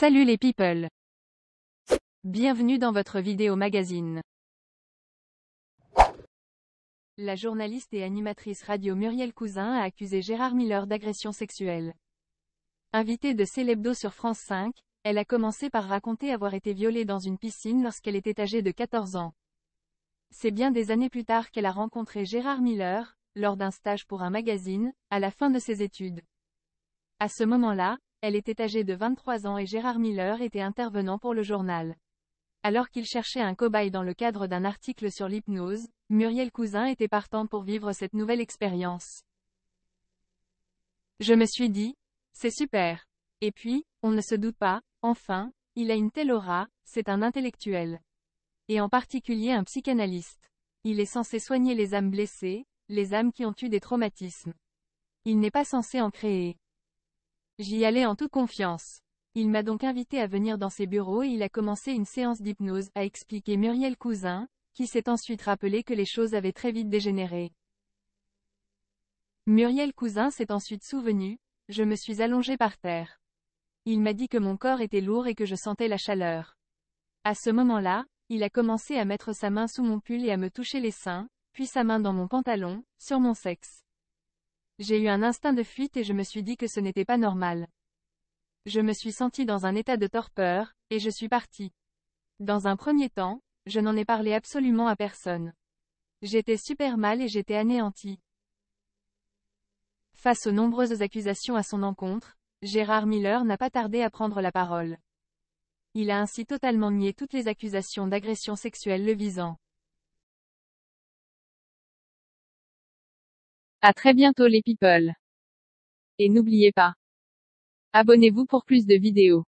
Salut les people Bienvenue dans votre vidéo magazine. La journaliste et animatrice radio Muriel Cousin a accusé Gérard Miller d'agression sexuelle. Invitée de Celebdo sur France 5, elle a commencé par raconter avoir été violée dans une piscine lorsqu'elle était âgée de 14 ans. C'est bien des années plus tard qu'elle a rencontré Gérard Miller, lors d'un stage pour un magazine, à la fin de ses études. À ce moment-là, elle était âgée de 23 ans et Gérard Miller était intervenant pour le journal. Alors qu'il cherchait un cobaye dans le cadre d'un article sur l'hypnose, Muriel Cousin était partant pour vivre cette nouvelle expérience. Je me suis dit, c'est super. Et puis, on ne se doute pas, enfin, il a une telle aura, c'est un intellectuel. Et en particulier un psychanalyste. Il est censé soigner les âmes blessées, les âmes qui ont eu des traumatismes. Il n'est pas censé en créer. J'y allais en toute confiance. Il m'a donc invité à venir dans ses bureaux et il a commencé une séance d'hypnose, a expliqué Muriel Cousin, qui s'est ensuite rappelé que les choses avaient très vite dégénéré. Muriel Cousin s'est ensuite souvenu, je me suis allongé par terre. Il m'a dit que mon corps était lourd et que je sentais la chaleur. À ce moment-là, il a commencé à mettre sa main sous mon pull et à me toucher les seins, puis sa main dans mon pantalon, sur mon sexe. J'ai eu un instinct de fuite et je me suis dit que ce n'était pas normal. Je me suis senti dans un état de torpeur, et je suis parti. Dans un premier temps, je n'en ai parlé absolument à personne. J'étais super mal et j'étais anéanti. Face aux nombreuses accusations à son encontre, Gérard Miller n'a pas tardé à prendre la parole. Il a ainsi totalement nié toutes les accusations d'agression sexuelle le visant. À très bientôt les people. Et n'oubliez pas. Abonnez-vous pour plus de vidéos.